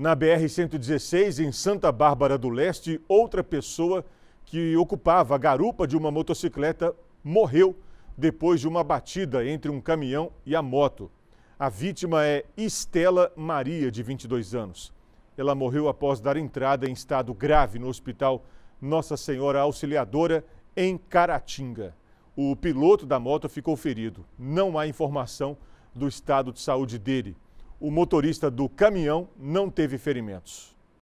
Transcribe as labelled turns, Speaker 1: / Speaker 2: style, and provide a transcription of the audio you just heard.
Speaker 1: Na BR-116, em Santa Bárbara do Leste, outra pessoa que ocupava a garupa de uma motocicleta morreu depois de uma batida entre um caminhão e a moto. A vítima é Estela Maria, de 22 anos. Ela morreu após dar entrada em estado grave no hospital Nossa Senhora Auxiliadora, em Caratinga. O piloto da moto ficou ferido. Não há informação do estado de saúde dele. O motorista do caminhão não teve ferimentos.